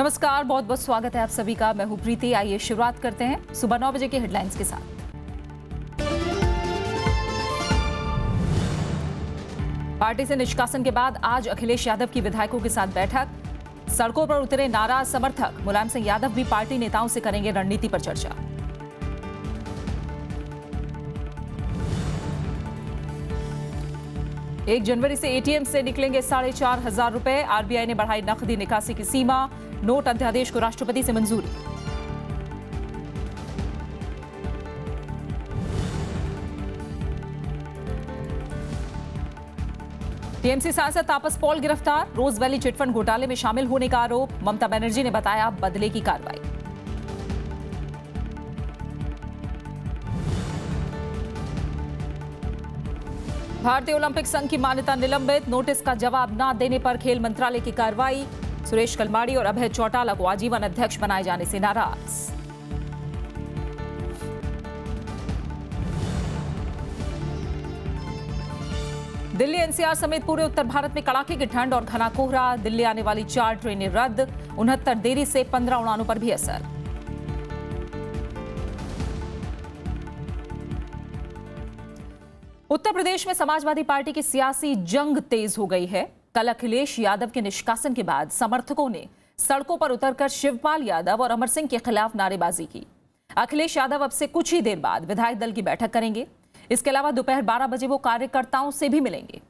नमस्कार बहुत बहुत स्वागत है आप सभी का मैं हूं प्रीति आइए शुरुआत करते हैं सुबह नौ बजे के हेडलाइंस के साथ पार्टी से निष्कासन के बाद आज अखिलेश यादव की विधायकों के साथ बैठक सड़कों पर उतरे नाराज समर्थक मुलायम सिंह यादव भी पार्टी नेताओं से करेंगे रणनीति पर चर्चा एक जनवरी से एटीएम से निकलेंगे साढ़े चार हजार रुपए आरबीआई ने बढ़ाई नकदी निकासी की सीमा नोट अध्यादेश को राष्ट्रपति से मंजूरी टीएमसी सांसद तापस पॉल गिरफ्तार रोज वैली चिटफंड घोटाले में शामिल होने का आरोप ममता बनर्जी ने बताया बदले की कार्रवाई भारतीय ओलंपिक संघ की मान्यता निलंबित नोटिस का जवाब न देने पर खेल मंत्रालय की कार्रवाई सुरेश कलमाड़ी और अभय चौटाला को आजीवन अध्यक्ष बनाए जाने से नाराज दिल्ली एनसीआर समेत पूरे उत्तर भारत में कड़ाके की ठंड और घना कोहरा दिल्ली आने वाली चार ट्रेनें रद्द उनहत्तर देरी से पंद्रह उड़ानों पर भी असर उत्तर प्रदेश में समाजवादी पार्टी की सियासी जंग तेज हो गई है कल अखिलेश यादव के निष्कासन के बाद समर्थकों ने सड़कों पर उतरकर शिवपाल यादव और अमर सिंह के खिलाफ नारेबाजी की अखिलेश यादव अब से कुछ ही देर बाद विधायक दल की बैठक करेंगे इसके अलावा दोपहर बारह बजे वो कार्यकर्ताओं से भी मिलेंगे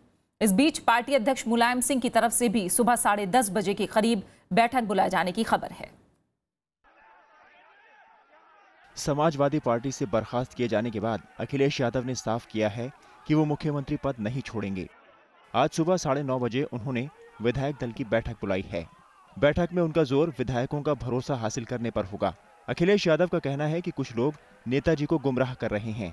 इस बीच पार्टी अध्यक्ष मुलायम सिंह की तरफ से भी सुबह साढ़े दस बजे के करीब बैठक बुलाए जाने की खबर है समाजवादी पार्टी से बर्खास्त किए जाने के बाद अखिलेश यादव ने साफ किया है कि वो मुख्यमंत्री पद नहीं छोड़ेंगे आज सुबह साढ़े नौ बजे उन्होंने विधायक दल की बैठक बुलाई है बैठक में उनका जोर विधायकों का भरोसा हासिल करने पर होगा अखिलेश यादव का कहना है कि कुछ लोग नेताजी को गुमराह कर रहे हैं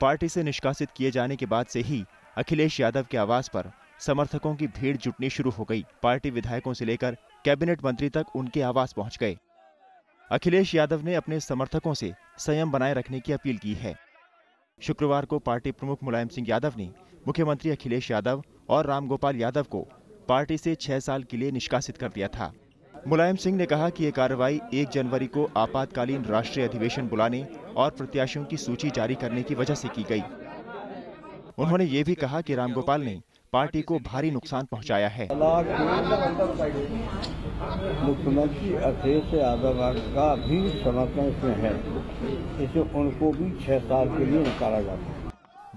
पार्टी से निष्कासित किए जाने के बाद से ही अखिलेश यादव के आवास पर समर्थकों की भीड़ जुटनी शुरू हो गई पार्टी विधायकों से लेकर कैबिनेट मंत्री तक उनके आवास पहुंच गए अखिलेश यादव ने अपने समर्थकों से संयम बनाए रखने की अपील की है शुक्रवार को पार्टी प्रमुख मुलायम सिंह यादव ने मुख्यमंत्री अखिलेश यादव और रामगोपाल यादव को पार्टी से छह साल के लिए निष्कासित कर दिया था मुलायम सिंह ने कहा कि ये कार्रवाई 1 जनवरी को आपातकालीन राष्ट्रीय अधिवेशन बुलाने और प्रत्याशियों की सूची जारी करने की वजह से की गई उन्होंने ये भी कहा कि रामगोपाल ने पार्टी को भारी नुकसान पहुंचाया है मुख्यमंत्री अखिलेश यादव का भी समर्थन इसमें है इसे उनको भी छह साल के लिए निकाला जाता है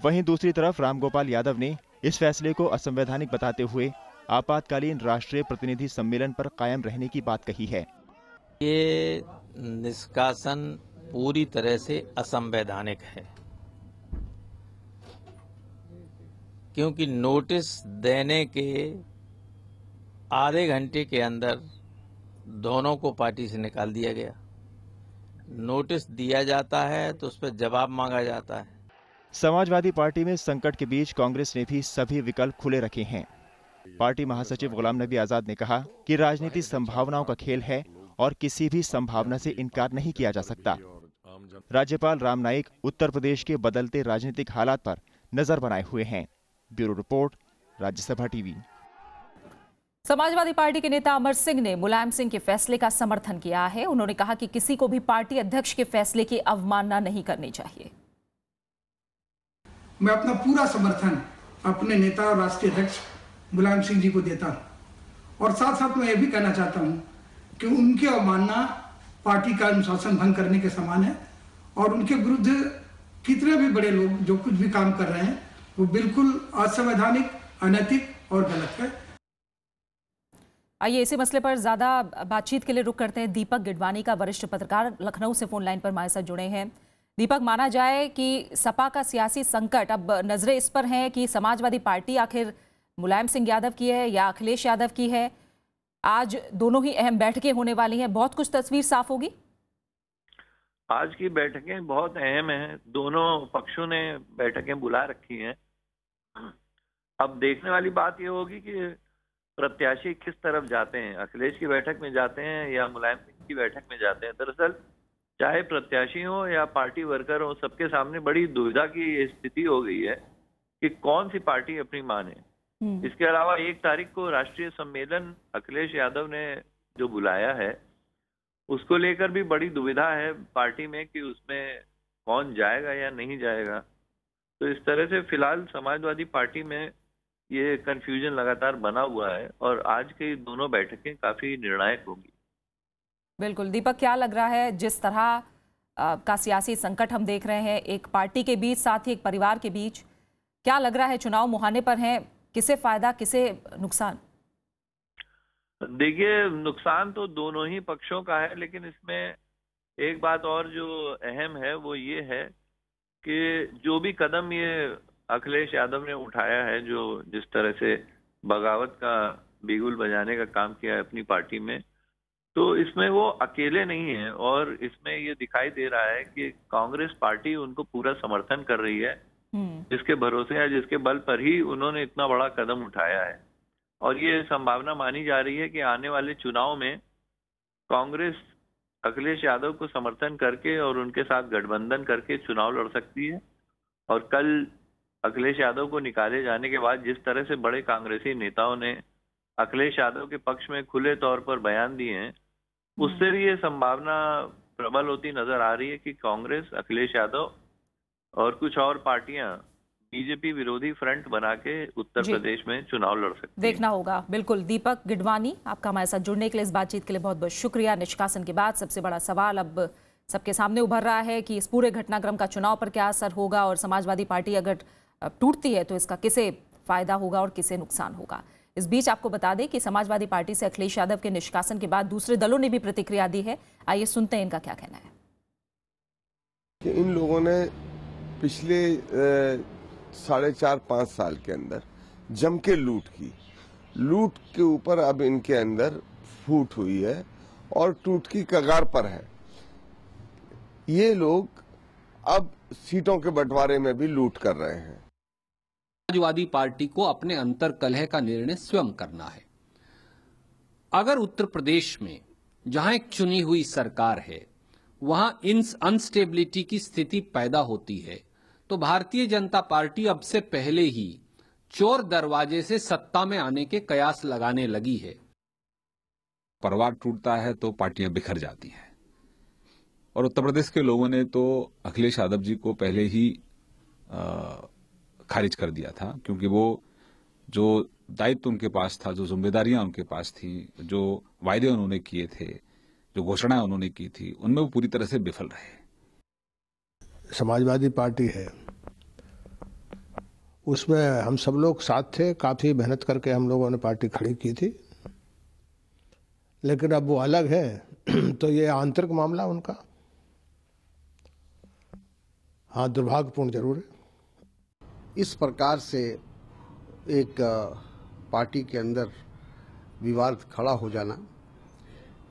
वहीं दूसरी तरफ रामगोपाल यादव ने इस फैसले को असंवैधानिक बताते हुए आपातकालीन राष्ट्रीय प्रतिनिधि सम्मेलन पर कायम रहने की बात कही है ये निष्कासन पूरी तरह से असंवैधानिक है क्योंकि नोटिस देने के आधे घंटे के अंदर दोनों को पार्टी से निकाल दिया गया नोटिस दिया जाता है तो उस पर जवाब मांगा जाता है समाजवादी पार्टी में संकट के बीच कांग्रेस ने भी सभी विकल्प खुले रखे हैं पार्टी महासचिव गुलाम नबी आजाद ने कहा कि राजनीति संभावनाओं का खेल है और किसी भी संभावना से इनकार नहीं किया जा सकता राज्यपाल राम नाईक उत्तर प्रदेश के बदलते राजनीतिक हालात पर नजर बनाए हुए हैं bureau report Rajya Sabha TV Samajwadi party के नेता अमर सिंह ने मुलायम सिंह के फैसले का समर्थन किया है उन्होंने कहा कि किसी को भी पार्टी अध्यक्ष के फैसले की अवमानना नहीं करनी चाहिए मैं अपना पूरा समर्थन अपने नेता और राष्ट्रीय अध्यक्ष मुलायम सिंह जी को देता हूँ और साथ साथ मैं ये भी कहना चाहता हूँ कि उनके अवमानना पार्टी का अनुशासन भंग करने के समान है और उनके विरुद्ध कितने भी बड़े लोग जो कुछ भी काम कर रहे हैं वो बिल्कुल असंवैधानिक अनैतिक और गलत है आइए इसी मसले पर ज्यादा बातचीत के लिए रुक करते हैं दीपक गिडवानी का वरिष्ठ पत्रकार लखनऊ से फोन लाइन पर हमारे साथ जुड़े हैं दीपक माना जाए कि सपा का सियासी संकट अब नज़रें इस पर हैं कि समाजवादी पार्टी आखिर मुलायम सिंह यादव की है या अखिलेश यादव की है आज दोनों ही अहम बैठकें होने वाली हैं बहुत कुछ तस्वीर साफ होगी आज की बैठकें बहुत अहम हैं दोनों पक्षों ने बैठकें बुला रखी हैं अब देखने वाली बात यह होगी कि प्रत्याशी किस तरफ जाते हैं अखिलेश की बैठक में जाते हैं या मुलायम सिंह की बैठक में जाते हैं दरअसल चाहे प्रत्याशी हो या पार्टी वर्कर हो सबके सामने बड़ी दुविधा की स्थिति हो गई है कि कौन सी पार्टी अपनी माने हम्म। इसके अलावा एक तारीख को राष्ट्रीय सम्मेलन अखिलेश यादव ने जो बुलाया है उसको लेकर भी बड़ी दुविधा है पार्टी में कि उसमें कौन जाएगा या नहीं जाएगा तो इस तरह से फिलहाल समाजवादी पार्टी में ये कन्फ्यूजन लगातार बना हुआ है और आज की दोनों बैठकें काफी निर्णायक होंगी बिल्कुल दीपक क्या लग रहा है जिस तरह का सियासी संकट हम देख रहे हैं एक पार्टी के बीच साथ ही एक परिवार के बीच क्या लग रहा है चुनाव मुहाने पर है किसे फायदा किसे नुकसान देखिए नुकसान तो दोनों ही पक्षों का है लेकिन इसमें एक बात और जो अहम है वो ये है कि जो भी कदम ये अखिलेश यादव ने उठाया है जो जिस तरह से बगावत का बिगुल बजाने का काम किया है अपनी पार्टी में तो इसमें वो अकेले नहीं है और इसमें ये दिखाई दे रहा है कि कांग्रेस पार्टी उनको पूरा समर्थन कर रही है हम्म। जिसके भरोसे या जिसके बल पर ही उन्होंने इतना बड़ा कदम उठाया है और ये संभावना मानी जा रही है कि आने वाले चुनाव में कांग्रेस अखिलेश यादव को समर्थन करके और उनके साथ गठबंधन करके चुनाव लड़ सकती है और कल अखिलेश यादव को निकाले जाने के बाद जिस तरह से बड़े कांग्रेसी नेताओं ने अखिलेश यादव के पक्ष में खुले तौर पर बयान दिए हैं उससे भी ये संभावना प्रबल होती नजर आ रही है कि कांग्रेस अखिलेश यादव और कुछ और पार्टियां बीजेपी विरोधी फ्रंट बना के उत्तर प्रदेश में चुनाव लड़ सकते देखना होगा बिल्कुल दीपक गिडवानी आपका हमारे साथ जुड़ने के लिए इस बातचीत के लिए बहुत बहुत शुक्रिया निष्कासन के बाद सबसे बड़ा सवाल अब सबके सामने उभर रहा है कि इस पूरे घटनाक्रम का चुनाव पर क्या असर होगा और समाजवादी पार्टी अगर टूटती है तो इसका किसे फायदा होगा और किसे नुकसान होगा इस बीच आपको बता दें कि समाजवादी पार्टी से अखिलेश यादव के निष्कासन के बाद दूसरे दलों ने भी प्रतिक्रिया दी है आइए सुनते हैं इनका क्या कहना है कि इन लोगों ने पिछले साढ़े चार पांच साल के अंदर जम के लूट की लूट के ऊपर अब इनके अंदर फूट हुई है और टूट की कगार पर है ये लोग अब सीटों के बंटवारे में भी लूट कर रहे हैं समाजवादी पार्टी को अपने अंतर कलह का निर्णय स्वयं करना है अगर उत्तर प्रदेश में जहां एक चुनी हुई सरकार है वहां इन अनस्टेबिलिटी की स्थिति पैदा होती है तो भारतीय जनता पार्टी अब से पहले ही चोर दरवाजे से सत्ता में आने के कयास लगाने लगी है परिवार टूटता है तो पार्टियां बिखर जाती हैं और उत्तर प्रदेश के लोगों ने तो अखिलेश यादव जी को पहले ही आ, खारिज कर दिया था क्योंकि वो जो दायित्व उनके पास था जो जिम्मेदारियां उनके पास थी जो वायदे उन्होंने किए थे जो घोषणाएं उन्होंने की थी उनमें वो पूरी तरह से विफल रहे समाजवादी पार्टी है उसमें हम सब लोग साथ थे काफ़ी मेहनत करके हम लोगों ने पार्टी खड़ी की थी लेकिन अब वो अलग है तो ये आंतरिक मामला उनका हाँ दुर्भाग्यपूर्ण जरूर है इस प्रकार से एक पार्टी के अंदर विवाद खड़ा हो जाना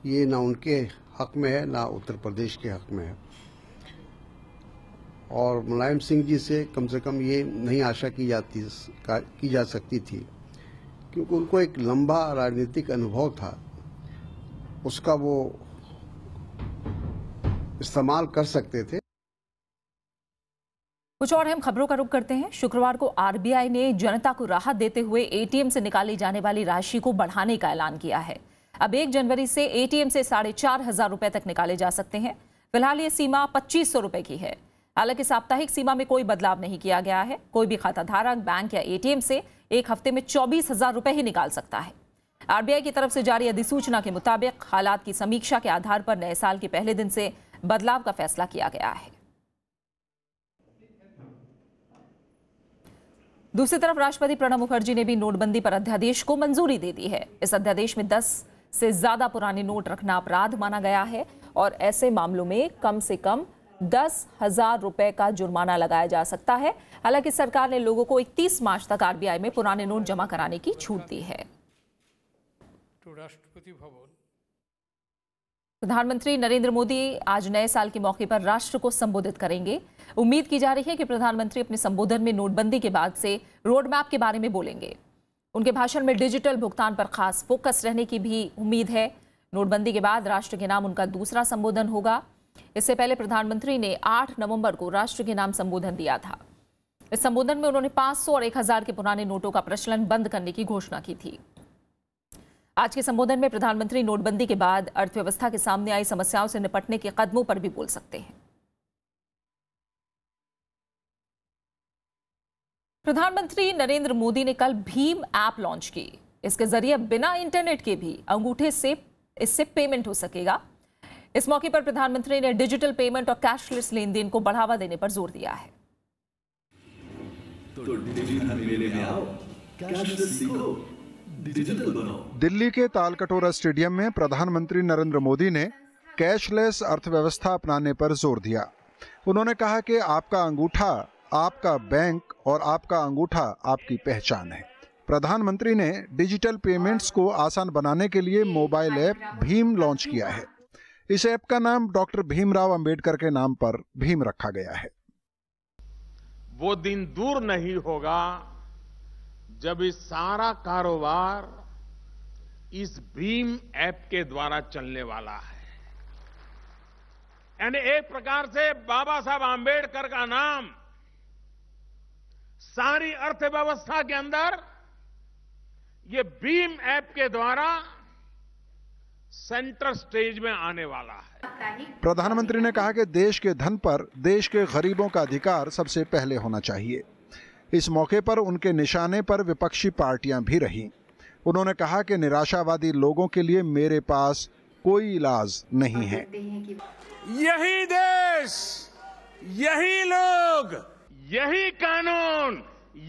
ये ना उनके हक में है ना उत्तर प्रदेश के हक में है और मुलायम सिंह जी से कम से कम ये नहीं आशा की जाती की जा सकती थी क्योंकि उनको एक लंबा राजनीतिक अनुभव था उसका वो इस्तेमाल कर सकते थे कुछ और अहम खबरों का रुख करते हैं शुक्रवार को आरबीआई ने जनता को राहत देते हुए एटीएम से निकाली जाने वाली राशि को बढ़ाने का ऐलान किया है अब एक जनवरी से एटीएम से साढ़े चार हजार रुपए तक निकाले जा सकते हैं फिलहाल ये सीमा पच्चीस सौ रुपए की है हालांकि साप्ताहिक सीमा में कोई बदलाव नहीं किया गया है कोई भी खाता धारक बैंक या एटीएम से एक हफ्ते में चौबीस हजार रुपए ही निकाल सकता है आरबीआई की तरफ से जारी अधिसूचना के मुताबिक हालात की समीक्षा के आधार पर नए साल के पहले दिन से बदलाव का फैसला किया गया है दूसरी तरफ राष्ट्रपति प्रणब मुखर्जी ने भी नोटबंदी पर अध्यादेश को मंजूरी दे दी है इस अध्यादेश में दस से ज्यादा पुराने नोट रखना अपराध माना गया है और ऐसे मामलों में कम से कम दस हजार रुपए का जुर्माना लगाया जा सकता है हालांकि सरकार ने लोगों को 31 मार्च तक आरबीआई में पुराने नोट जमा कराने की छूट दी है तो राष्ट्रपति भवन प्रधानमंत्री नरेंद्र मोदी आज नए साल के मौके पर राष्ट्र को संबोधित करेंगे उम्मीद की जा रही है कि प्रधानमंत्री अपने संबोधन में नोटबंदी के बाद से रोड मैप के बारे में बोलेंगे उनके भाषण में डिजिटल भुगतान पर खास फोकस रहने की भी उम्मीद है नोटबंदी के बाद राष्ट्र के नाम उनका दूसरा संबोधन होगा इससे पहले प्रधानमंत्री ने आठ नवम्बर को राष्ट्र के नाम संबोधन दिया था इस संबोधन में उन्होंने पांच और एक के पुराने नोटों का प्रचलन बंद करने की घोषणा की थी आज के संबोधन में प्रधानमंत्री नोटबंदी के बाद अर्थव्यवस्था के सामने आई समस्याओं से निपटने के कदमों पर भी बोल सकते हैं प्रधानमंत्री नरेंद्र मोदी ने कल भीम ऐप लॉन्च की इसके जरिए बिना इंटरनेट के भी अंगूठे से इससे पेमेंट हो सकेगा इस मौके पर प्रधानमंत्री ने डिजिटल पेमेंट और कैशलेस लेन देन को बढ़ावा देने पर जोर दिया है तो डिजिटल दिल्ली के तालकटोरा स्टेडियम में प्रधानमंत्री नरेंद्र मोदी ने कैशलेस अर्थव्यवस्था अपनाने पर जोर दिया उन्होंने कहा कि आपका अंगूठा आपका बैंक और आपका अंगूठा आपकी पहचान है प्रधानमंत्री ने डिजिटल पेमेंट्स को आसान बनाने के लिए मोबाइल ऐप भीम लॉन्च किया है इस ऐप का नाम डॉक्टर भीमराव अंबेडकर के नाम पर भीम रखा गया है वो दिन दूर नहीं होगा जब इस सारा कारोबार इस भीम ऐप के द्वारा चलने वाला है यानी एक प्रकार से बाबा साहब आंबेडकर का नाम सारी अर्थव्यवस्था के अंदर ये भीम ऐप के द्वारा सेंटर स्टेज में आने वाला है प्रधानमंत्री ने कहा कि देश के धन पर देश के गरीबों का अधिकार सबसे पहले होना चाहिए इस मौके पर उनके निशाने पर विपक्षी पार्टियां भी रहीं उन्होंने कहा कि निराशावादी लोगों के लिए मेरे पास कोई इलाज नहीं है यही देश यही लोग यही कानून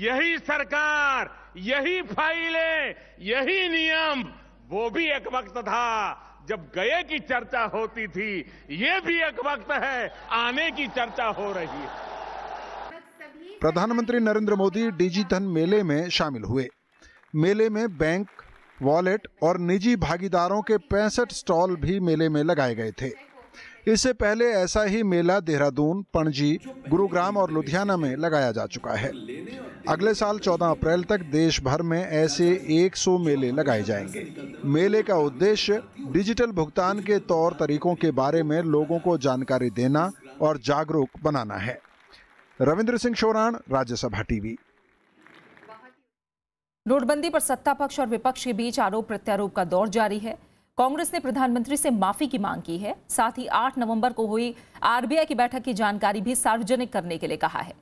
यही सरकार यही फाइलें यही नियम वो भी एक वक्त था जब गए की चर्चा होती थी ये भी एक वक्त है आने की चर्चा हो रही है प्रधानमंत्री नरेंद्र मोदी डिजी धन मेले में शामिल हुए मेले में बैंक वॉलेट और निजी भागीदारों के पैंसठ स्टॉल भी मेले में लगाए गए थे इससे पहले ऐसा ही मेला देहरादून पणजी गुरुग्राम और लुधियाना में लगाया जा चुका है अगले साल 14 अप्रैल तक देश भर में ऐसे 100 मेले लगाए जाएंगे मेले का उद्देश्य डिजिटल भुगतान के तौर तरीकों के बारे में लोगों को जानकारी देना और जागरूक बनाना है रविंद्र सिंह शोरान राज्यसभा टीवी नोटबंदी पर सत्ता पक्ष और विपक्ष के बीच आरोप प्रत्यारोप का दौर जारी है कांग्रेस ने प्रधानमंत्री से माफी की मांग की है साथ ही 8 नवंबर को हुई आरबीआई की बैठक की जानकारी भी सार्वजनिक करने के लिए कहा है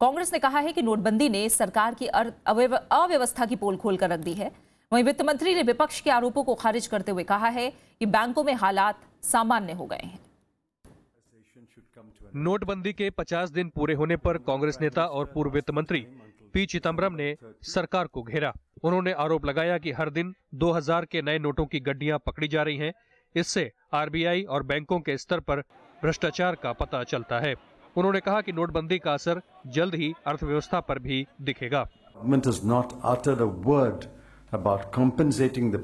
कांग्रेस ने कहा है कि नोटबंदी ने सरकार की अव्यवस्था की पोल खोल कर रख दी है वहीं वित्त मंत्री ने विपक्ष के आरोपों को खारिज करते हुए कहा है कि बैंकों में हालात सामान्य हो गए हैं नोटबंदी के 50 दिन पूरे होने पर कांग्रेस नेता और पूर्व वित्त मंत्री पी चिदम्बरम ने सरकार को घेरा उन्होंने आरोप लगाया कि हर दिन 2000 के नए नोटों की गड्डियां पकड़ी जा रही हैं इससे आरबीआई और बैंकों के स्तर पर भ्रष्टाचार का पता चलता है उन्होंने कहा कि नोटबंदी का असर जल्द ही अर्थव्यवस्था पर भी दिखेगा about compensating the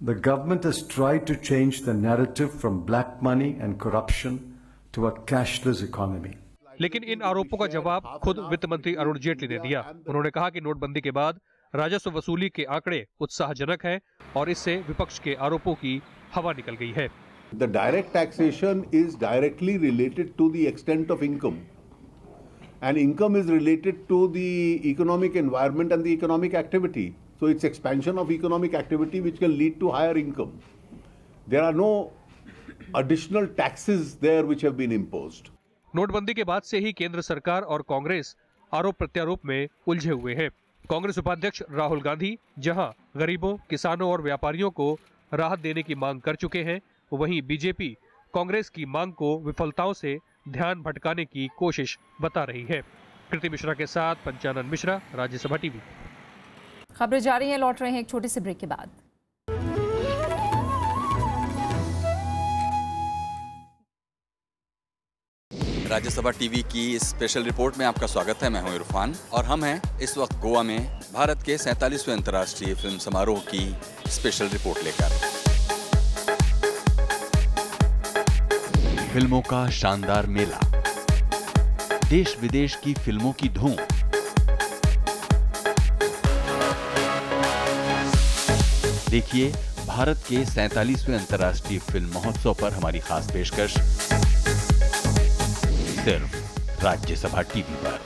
The government has tried to change the narrative from black money and corruption to a cashless economy. लेकिन इन आरोपों का जवाब खुद वित्त मंत्री अरुण जेटली ने दिया उन्होंने कहा कि नोटबंदी के बाद राजस्व वसूली के आंकड़े उत्साहजनक हैं और इससे विपक्ष के आरोपों की हवा निकल गई है The direct taxation is directly related to the extent of income. And income is related to the economic environment and the economic activity. So it's expansion of economic activity which can lead to higher income. There are no additional taxes there which have been imposed. नोटबंदी के बाद से ही केंद्र सरकार और कांग्रेस आरोप प्रत्यारोप में उलझे हुए हैं कांग्रेस उपाध्यक्ष राहुल गांधी जहां गरीबों किसानों और व्यापारियों को राहत देने की मांग कर चुके हैं वहीं बीजेपी कांग्रेस की मांग को विफलताओं से ध्यान भटकाने की कोशिश बता रही है कृति मिश्रा के साथ पंचानंद मिश्रा राज्यसभा टीवी खबरें जारी हैं लौट रहे हैं एक छोटे से ब्रेक के बाद राज्यसभा टीवी की स्पेशल रिपोर्ट में आपका स्वागत है मैं हूं इरफान और हम हैं इस वक्त गोवा में भारत के सैतालीसवें अंतर्राष्ट्रीय फिल्म समारोह की स्पेशल रिपोर्ट लेकर फिल्मों का शानदार मेला देश विदेश की फिल्मों की धूम देखिए भारत के सैतालीसवें अंतर्राष्ट्रीय फिल्म महोत्सव पर हमारी खास पेशकश सिर्फ राज्यसभा टीवी पर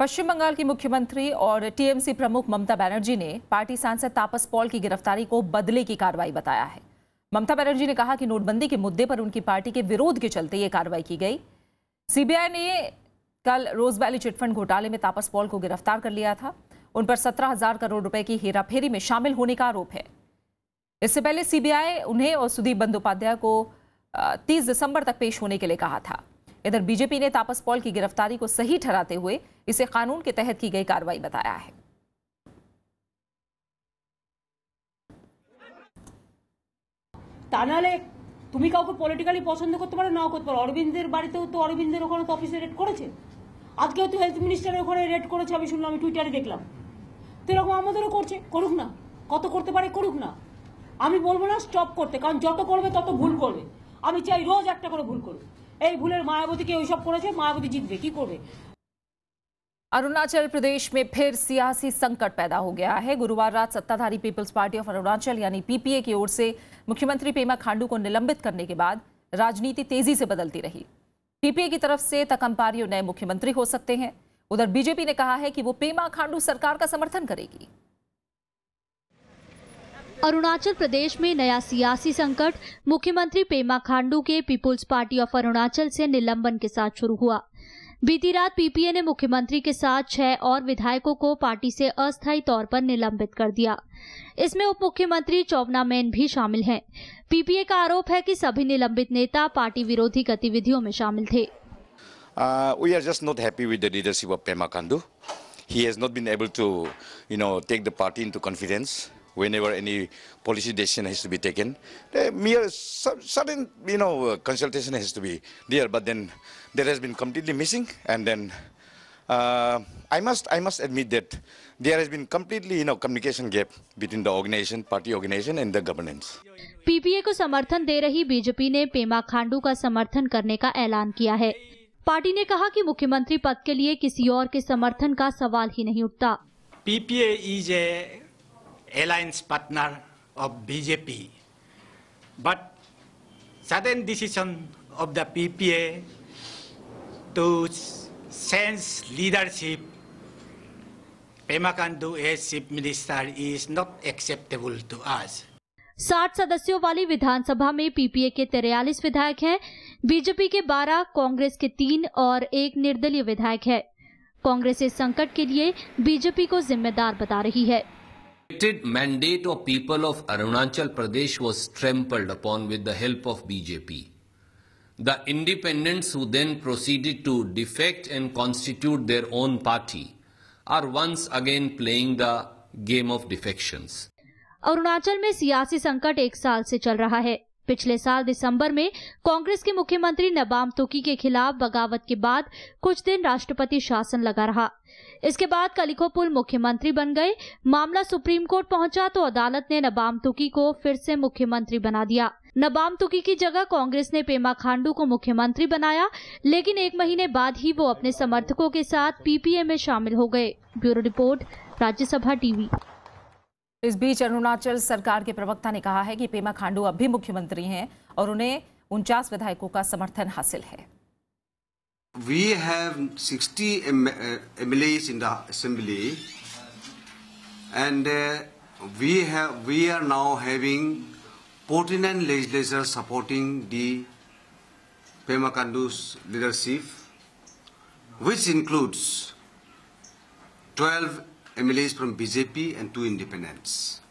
पश्चिम बंगाल की मुख्यमंत्री और टीएमसी प्रमुख ममता बनर्जी ने पार्टी सांसद तापस पॉल की गिरफ्तारी को बदले की कार्रवाई बताया है ममता बनर्जी ने कहा कि नोटबंदी के मुद्दे पर उनकी पार्टी के विरोध के चलते यह कार्रवाई की गई सीबीआई ने कल रोज वैली चिटफंड घोटाले में तापस पॉल को गिरफ्तार कर लिया था उन पर सत्रह हजार करोड़ रुपए की हेराफेरी में शामिल होने का आरोप है इससे पहले सीबीआई उन्हें और सुदीप बंदोपाध्याय को 30 दिसंबर तक पेश होने के लिए कहा था इधर बीजेपी ने तापस पॉल की गिरफ्तारी को सही ठहराते हुए इसे कानून के तहत की गई कार्रवाई बताया है তা তুমি কাউকে পলিটিক্যালি পছন্দ করতে পারো নাও করতে পারো অরবিন্দের বাড়িতেও তো অরবিন্দের ওখানে তো অফিসে রেড করেছে আজকেও টু হেড मिनिस्टर ওখানে রেড করেছে अभी सुनলাম আমি টুইটারে দেখলাম তে রকম আমদরো করছে করুক না কত করতে পারে করুক না আমি বলবো না স্টপ করতে কারণ যত করবে তত ভুল করবে আমি চাই রোজ একটা করে ভুল করুক এই ভুলের মায়াবতীকে ওইসব করেছে মায়াবতী জিতবে কি করে অরুণাচল প্রদেশ में फिर सियासी संकट पैदा हो गया है गुरुवार रात सत्ताधारी पीपल्स पार्टी ऑफ अरुणाचल यानी पीपीए की ओर से मुख्यमंत्री पेमा खांडू को निलंबित करने के बाद राजनीति तेजी से बदलती रही पीपीए की तरफ से तकमपारियो नए मुख्यमंत्री हो सकते हैं उधर बीजेपी ने कहा है कि वो पेमा खांडू सरकार का समर्थन करेगी अरुणाचल प्रदेश में नया सियासी संकट मुख्यमंत्री पेमा खांडू के पीपुल्स पार्टी ऑफ अरुणाचल से निलंबन के साथ शुरू हुआ बीती रात पीपीए ने मुख्यमंत्री के साथ छह और विधायकों को पार्टी से अस्थायी तौर पर निलंबित कर दिया इसमें उप मुख्यमंत्री चौवना मेन भी शामिल हैं। पीपीए का आरोप है कि सभी निलंबित नेता पार्टी विरोधी गतिविधियों में शामिल थे uh, whenever any policy decision has to be taken. The mere sudden, you know, consultation has to be there, but then that has been completely missing. And then uh, I must, I must admit that there has been completely, you know, communication gap between the organization, party organization, and the governance. PPA को समर्थन दे रही BJP ने पेमा खांडू का समर्थन करने का ऐलान किया है पार्टी ने कहा कि मुख्यमंत्री पद के लिए किसी और के समर्थन का सवाल ही नहीं उठता PPA is a alliance partner of BJP. But sudden decision of the PPA to sense leadership Pema Khandu as chief minister is not acceptable to us साठ सदस्यों वाली विधानसभा में पीपीए के तिरयालीस विधायक हैं, बीजेपी के 12, कांग्रेस के तीन और एक निर्दलीय विधायक है कांग्रेस इस संकट के लिए बीजेपी को जिम्मेदार बता रही है elected mandate of people of Arunachal Pradesh was trampled upon with the help of BJP. The independents who then proceeded to defect and constitute their own party are once again playing the game of defections. arunachal mein siyasi sankat ek saal se chal raha hai पिछले साल दिसंबर में कांग्रेस के मुख्यमंत्री नबाम तुकी के खिलाफ बगावत के बाद कुछ दिन राष्ट्रपति शासन लगा रहा इसके बाद कलिकोपुल मुख्यमंत्री बन गए मामला सुप्रीम कोर्ट पहुंचा तो अदालत ने नबाम तुकी को फिर से मुख्यमंत्री बना दिया नबाम तुकी की जगह कांग्रेस ने पेमा खांडू को मुख्यमंत्री बनाया लेकिन एक महीने बाद ही वो अपने समर्थकों के साथ पीपीए में शामिल हो गए ब्यूरो रिपोर्ट राज्यसभा टीवी इस बीच अरुणाचल सरकार के प्रवक्ता ने कहा है कि पेमा खांडू अब भी मुख्यमंत्री हैं और उन्हें उनचास विधायकों का समर्थन हासिल है We have 60 MLAs uh, in the assembly and uh, we, have, we are now having 49 legislators supporting the Pema Khandu's leadership which includes 12 MLAs from BJP and 2 independents.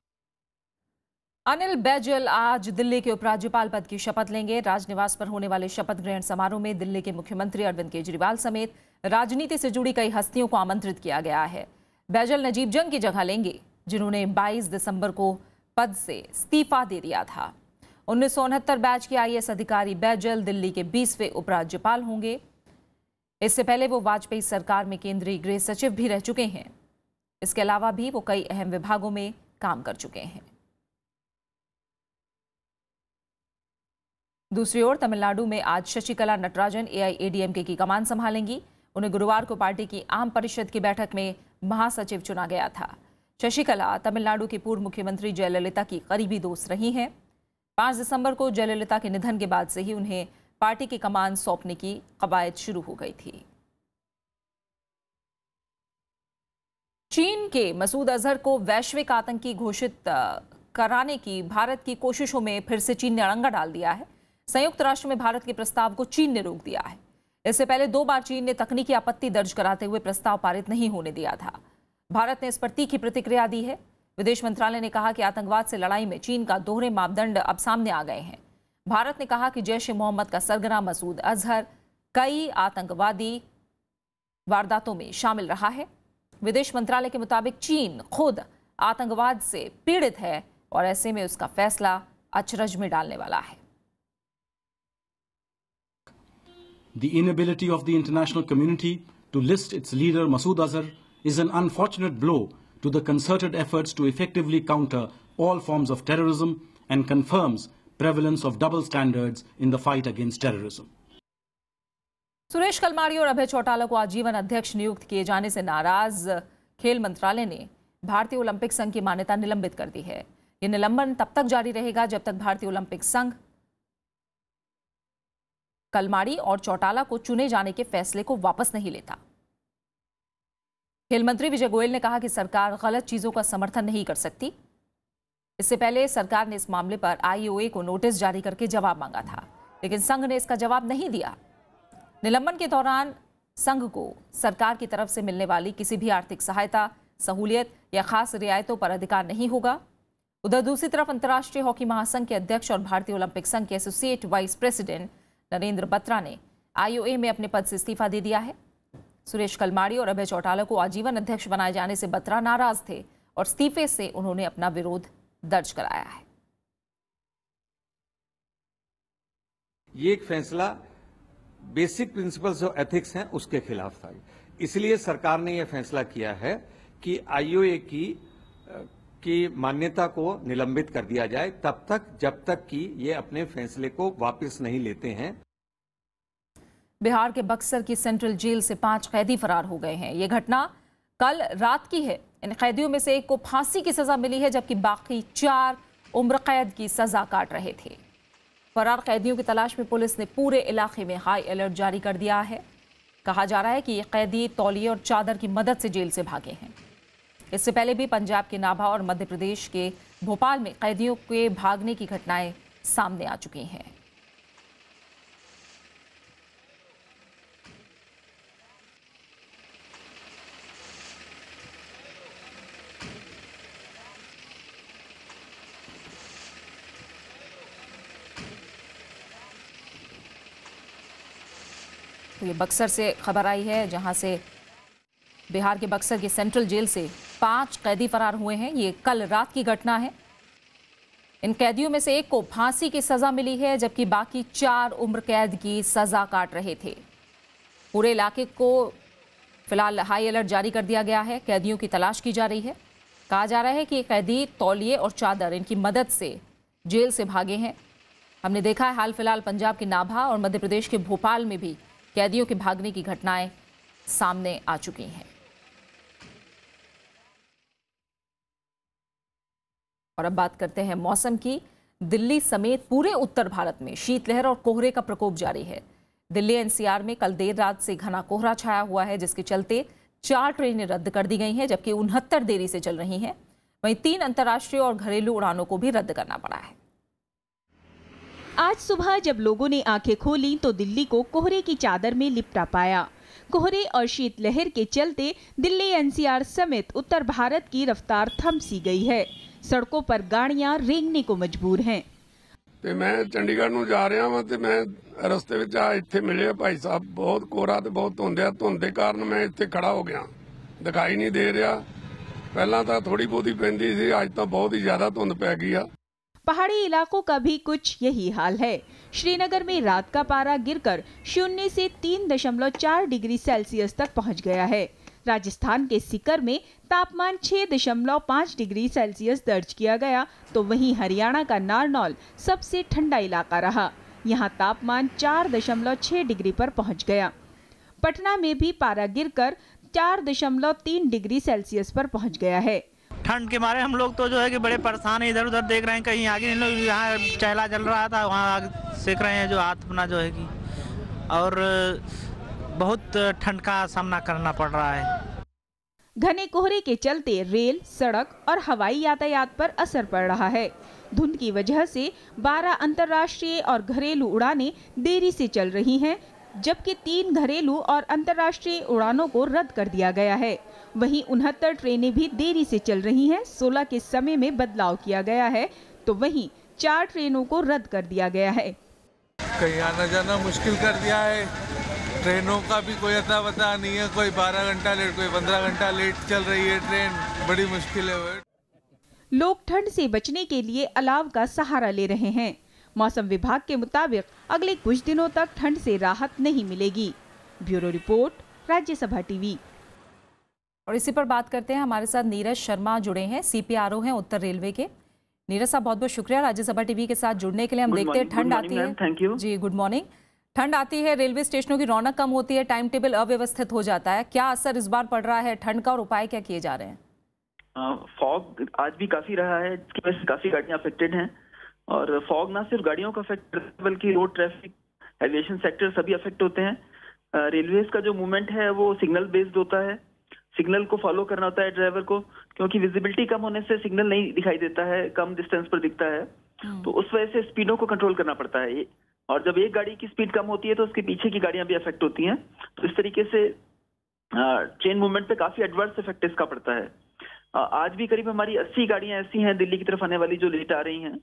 Anil Baijal आज दिल्ली के उपराज्यपाल पद की शपथ लेंगे राजनिवास पर होने वाले शपथ ग्रहण समारोह में दिल्ली के मुख्यमंत्री अरविंद केजरीवाल समेत राजनीति से जुड़ी कई हस्तियों को आमंत्रित किया गया है बैजल नजीब जंग की जगह लेंगे जिन्होंने 22 दिसंबर को पद से इस्तीफा दे दिया था उन्नीस बैच के आई अधिकारी बैजल दिल्ली के बीसवें उपराज्यपाल होंगे इससे पहले वो वाजपेयी सरकार में केंद्रीय गृह सचिव भी रह चुके हैं इसके अलावा भी वो कई अहम विभागों में काम कर चुके हैं दूसरी ओर तमिलनाडु में आज शशिकला नटराजन एआईएडीएमके की कमान संभालेंगी उन्हें गुरुवार को पार्टी की आम परिषद की बैठक में महासचिव चुना गया था शशिकला तमिलनाडु की पूर्व मुख्यमंत्री जयललिता की करीबी दोस्त रही हैं पाँच दिसंबर को जयललिता के निधन के बाद से ही उन्हें पार्टी की कमान सौंपने की कवायद शुरू हो गई थी चीन के मसूद अजहर को वैश्विक आतंकी घोषित कराने की भारत की कोशिशों में फिर से चीन ने अड़ंगा डाल दिया है संयुक्त राष्ट्र में भारत के प्रस्ताव को चीन ने रोक दिया है इससे पहले दो बार चीन ने तकनीकी आपत्ति दर्ज कराते हुए प्रस्ताव पारित नहीं होने दिया था भारत ने इस पर तीखी प्रतिक्रिया दी है विदेश मंत्रालय ने कहा कि आतंकवाद से लड़ाई में चीन का दोहरे मापदंड अब सामने आ गए हैं भारत ने कहा कि जैश ए मोहम्मद का सरगना मसूद अजहर कई आतंकवादी वारदातों में शामिल रहा है विदेश मंत्रालय के मुताबिक चीन खुद आतंकवाद से पीड़ित है और ऐसे में उसका फैसला अचरज में डालने वाला है The inability of the international community to list its leader Masood Azhar is an unfortunate blow to the concerted efforts to effectively counter all forms of terrorism and confirms prevalence of double standards in the fight against terrorism. Suresh Kalmadi और अभय चौटाला को आजीवन अध्यक्ष नियुक्त किए जाने से नाराज खेल मंत्रालय ने भारतीय ओलंपिक संघ की मान्यता निलंबित कर दी है। है ये निलंबन तब तक जारी रहेगा जब तक भारतीय ओलंपिक संघ कलमाड़ी और चौटाला को चुने जाने के फैसले को वापस नहीं लेता खेल मंत्री विजय गोयल ने कहा कि सरकार गलत चीज़ों का समर्थन नहीं कर सकती इससे पहले सरकार ने इस मामले पर आईओए को नोटिस जारी करके जवाब मांगा था लेकिन संघ ने इसका जवाब नहीं दिया निलंबन के दौरान संघ को सरकार की तरफ से मिलने वाली किसी भी आर्थिक सहायता सहूलियत या खास रियायतों पर अधिकार नहीं होगा उधर दूसरी तरफ अंतर्राष्ट्रीय हॉकी महासंघ के अध्यक्ष और भारतीय ओलंपिक संघ के associate vice president Narendra Batra ने आईओए में अपने पद से इस्तीफा दे दिया है सुरेश कलमाड़ी और अभय चौटाला को आजीवन अध्यक्ष बनाए जाने से बत्रा नाराज थे और इस्तीफे से उन्होंने अपना विरोध दर्ज कराया है ये एक फैसला बेसिक प्रिंसिपल्स ऑफ एथिक्स हैं उसके खिलाफ था इसलिए सरकार ने यह फैसला किया है कि आईओए की की मान्यता को निलंबित कर दिया जाए तब तक जब तक कि ये अपने फैसले को वापस नहीं लेते हैं बिहार के बक्सर की सेंट्रल जेल से पांच कैदी फरार हो गए हैं ये घटना कल रात की है इन कैदियों में से एक को फांसी की सजा मिली है जबकि बाकी चार उम्र कैद की सजा काट रहे थे फरार कैदियों की तलाश में पुलिस ने पूरे इलाके में हाई अलर्ट जारी कर दिया है कहा जा रहा है कि ये कैदी तौलिए और चादर की मदद से जेल से भागे हैं इससे पहले भी पंजाब के नाभा और मध्य प्रदेश के भोपाल में कैदियों के भागने की घटनाएं सामने आ चुकी हैं तो ये बक्सर से खबर आई है जहां से बिहार के बक्सर के सेंट्रल जेल से पांच कैदी फरार हुए हैं ये कल रात की घटना है इन कैदियों में से एक को फांसी की सजा मिली है जबकि बाकी चार उम्र कैद की सजा काट रहे थे पूरे इलाके को फिलहाल हाई अलर्ट जारी कर दिया गया है कैदियों की तलाश की जा रही है कहा जा रहा है कि कैदी तौलिए और चादर इनकी मदद से जेल से भागे हैं हमने देखा है हाल फिलहाल पंजाब के नाभा और मध्य प्रदेश के भोपाल में भी कैदियों के भागने की घटनाएं सामने आ चुकी हैं और अब बात करते हैं मौसम की दिल्ली समेत पूरे उत्तर भारत में शीतलहर और कोहरे का प्रकोप जारी है दिल्ली एनसीआर में कल देर रात से घना कोहरा छाया हुआ है जिसके चलते चार ट्रेनें रद्द कर दी गई हैं जबकि उनहत्तर देरी से चल रही हैं वहीं तीन अंतर्राष्ट्रीय और घरेलू उड़ानों को भी रद्द करना पड़ा है आज सुबह जब लोगों ने आंखें खोली तो दिल्ली को कोहरे की चादर में लिपटा पाया कोहरे और शीतलहर के चलते दिल्ली एनसीआर समेत उत्तर भारत की रफ्तार थम सी गई है सड़कों पर गाड़िया रेंगने को मजबूर है ते मैं चंडीगढ़ जा रहा वहां ते मैं रस्ते इतने मिले भाई साहब बहुत कोहरा बहुत धुंध है धुंध कारण मैं इतने खड़ा हो गया दिखाई नहीं दे रहा पहला तो थोड़ी बहुत ही पी अज तो बहुत ही ज्यादा धुंध पै गई पहाड़ी इलाकों का भी कुछ यही हाल है श्रीनगर में रात का पारा गिरकर शून्य ऐसी तीन दशमलव चार डिग्री सेल्सियस तक पहुंच गया है राजस्थान के सिकर में तापमान 6.5 डिग्री सेल्सियस दर्ज किया गया तो वहीं हरियाणा का नारनौल सबसे ठंडा इलाका रहा यहाँ तापमान 4.6 डिग्री पर पहुँच गया पटना में भी पारा गिरकर 4.3 डिग्री सेल्सियस पर पहुँच गया है ठंड के मारे हम लोग तो जो है कि बड़े परेशान हैं इधर उधर देख रहे हैं कहीं आगे लोग यहाँ चहला जल रहा था वहाँ सेक रहे हैं जो हाथ अपना जो है कि और बहुत ठंड का सामना करना पड़ रहा है घने कोहरे के चलते रेल सड़क और हवाई यातायात पर असर पड़ रहा है धुंध की वजह से 12 अंतर्राष्ट्रीय और घरेलू उड़ानें देरी से चल रही हैं जबकि तीन घरेलू और अंतर्राष्ट्रीय उड़ानों को रद्द कर दिया गया है वहीं उनहत्तर ट्रेनें भी देरी से चल रही हैं 16 के समय में बदलाव किया गया है तो वहीं चार ट्रेनों को रद्द कर दिया गया है कहीं आना जाना मुश्किल कर दिया है ट्रेनों का भी कोई अता पता नहीं है कोई 12 घंटा लेट कोई 15 घंटा लेट चल रही है ट्रेन बड़ी मुश्किल है लोग ठंड से बचने के लिए अलाव का सहारा ले रहे हैं मौसम विभाग के मुताबिक अगले कुछ दिनों तक ठंड से राहत नहीं मिलेगी ब्यूरो रिपोर्ट राज्यसभा टीवी और इसी पर बात करते हैं हमारे साथ नीरज शर्मा जुड़े हैं सीपीआरओ हैं उत्तर रेलवे के नीरज साहब बहुत बहुत शुक्रिया राज्यसभा टीवी के साथ जुड़ने के लिए हम देखते हैं ठंड आती है thank you ji good morning ठंड आती है रेलवे स्टेशनों की रौनक कम होती है टाइम टेबल अव्यवस्थित हो जाता है क्या असर इस बार पड़ रहा है ठंड का और उपाय क्या किए जा रहे हैं फॉग आज भी काफी रहा है जिसकी वजह से काफी गाड़ियां अफेक्टेड हैं और फॉग ना सिर्फ गाड़ियों का अफेक्ट बल्कि रोड ट्रैफिक एविएशन सेक्टर सभी अफेक्ट होते हैं रेलवेज का जो मूवमेंट है वो सिग्नल बेस्ड होता है सिग्नल को फॉलो करना होता है ड्राइवर को क्योंकि विजिबिलिटी कम होने से सिग्नल नहीं दिखाई देता है कम डिस्टेंस पर दिखता है हम्म। तो उस वजह से स्पीडों को कंट्रोल करना पड़ता है और जब एक गाड़ी की स्पीड कम होती है तो उसके पीछे की गाड़ियां भी अफेक्ट होती हैं तो इस तरीके से ट्रेन मूवमेंट पे काफी एडवर्स इफेक्ट इसका पड़ता है आज भी करीब हमारी अस्सी गाड़ियां ऐसी हैं दिल्ली की तरफ आने वाली जो लेट आ रही हैं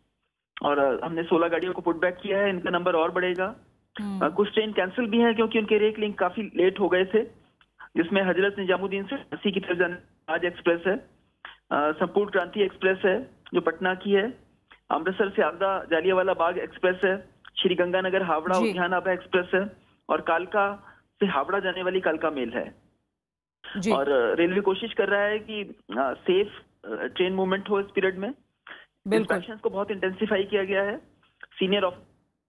और हमने सोलह गाड़ियों को पुटबैक किया है इनका नंबर और बढ़ेगा हम्म। कुछ ट्रेन कैंसिल भी हैं क्योंकि उनके रेक लिंक काफी लेट हो गए थे जिसमें हजरत निजामुद्दीन से अस्सी की तरफ जाने आज एक्सप्रेस है संपूर्ण क्रांति एक्सप्रेस है जो पटना की है अमृतसर से आगरा जालियावाला बाग एक्सप्रेस है श्री गंगानगर हावड़ा उद्यान आभा एक्सप्रेस है और कालका से हावड़ा जाने वाली कालका मेल है और रेलवे कोशिश कर रहा है कि सेफ ट्रेन मूवमेंट हो इस पीरियड में इंस्पेक्शन को बहुत इंटेंसिफाई किया गया है सीनियर ऑफ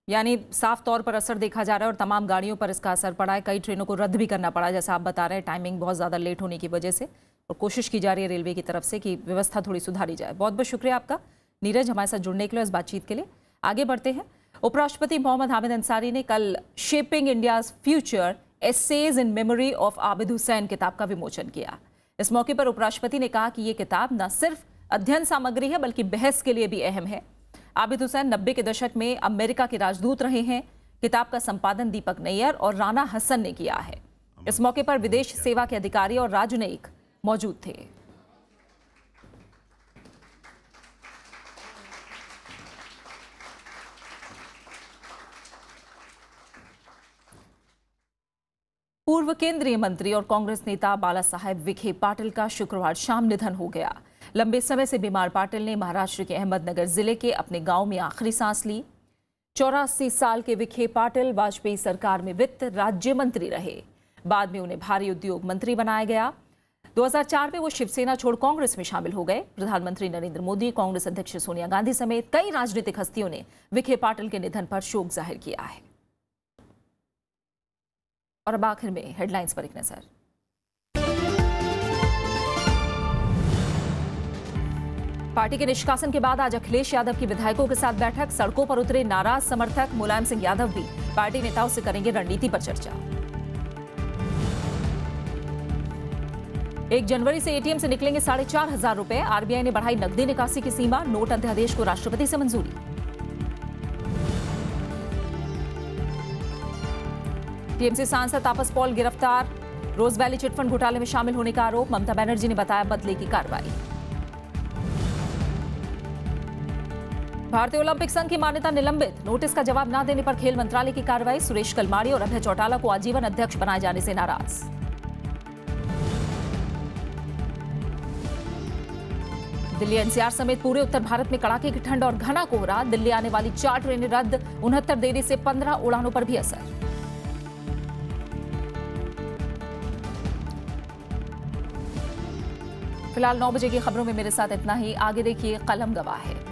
यानी साफ तौर पर असर देखा जा रहा है और तमाम गाड़ियों पर इसका असर पड़ा है कई ट्रेनों को रद्द भी करना पड़ा जैसा आप बता रहे हैं टाइमिंग बहुत ज़्यादा लेट होने की वजह से और कोशिश की जा रही है रेलवे की तरफ से कि व्यवस्था थोड़ी सुधारी जाए बहुत बहुत शुक्रिया आपका नीरज हमारे साथ जुड़ने के लिए इस बातचीत के लिए आगे बढ़ते हैं उपराष्ट्रपति मोहम्मद हामिद अंसारी ने कल shaping India's future essays in memory of Abid Hussain किताब का विमोचन किया इस मौके पर उपराष्ट्रपति ने कहा कि ये किताब न सिर्फ अध्ययन सामग्री है बल्कि बहस के लिए भी अहम है आबिद हुसैन नब्बे के दशक में अमेरिका के राजदूत रहे हैं किताब का संपादन दीपक नैयर और राना हसन ने किया है इस मौके पर विदेश सेवा के अधिकारी और राजनयिक मौजूद थे पूर्व केंद्रीय मंत्री और कांग्रेस नेता बाला साहेब विखे पाटिल का शुक्रवार शाम निधन हो गया लंबे समय से बीमार पाटिल ने महाराष्ट्र के अहमदनगर जिले के अपने गांव में आखिरी सांस ली चौरासी साल के विखे पाटिल वाजपेयी सरकार में वित्त राज्य मंत्री रहे बाद में उन्हें भारी उद्योग मंत्री बनाया गया 2004 में वो शिवसेना छोड़ कांग्रेस में शामिल हो गए प्रधानमंत्री नरेंद्र मोदी कांग्रेस अध्यक्ष सोनिया गांधी समेत कई राजनीतिक हस्तियों ने विखे पाटिल के निधन पर शोक जाहिर किया है और अब आखिर में हेडलाइंस पर एक नज़र पार्टी के निष्कासन के बाद आज अखिलेश यादव की विधायकों के साथ बैठक सड़कों पर उतरे नाराज समर्थक मुलायम सिंह यादव भी पार्टी नेताओं से करेंगे रणनीति पर चर्चा एक जनवरी से एटीएम से निकलेंगे साढ़े चार हजार रूपए आरबीआई ने बढ़ाई नकदी निकासी की सीमा नोट अध्यादेश को राष्ट्रपति से मंजूरी टीएमसी सांसद तापस पॉल गिरफ्तार रोज वैली चिटफंड घोटाले में शामिल होने का आरोप ममता बनर्जी ने बताया बदले की कार्रवाई भारतीय ओलंपिक संघ की मान्यता निलंबित नोटिस का जवाब न देने पर खेल मंत्रालय की कार्रवाई सुरेश कलमाड़ी और अभय चौटाला को आजीवन अध्यक्ष बनाए जाने से नाराज दिल्ली एनसीआर समेत पूरे उत्तर भारत में कड़ाके की ठंड और घना कोहरा दिल्ली आने वाली चार ट्रेनें रद्द उनहत्तर देरी से पंद्रह उड़ानों पर भी असर फिलहाल नौ बजे की खबरों में मेरे साथ इतना ही आगे देखिए कलम गवाह है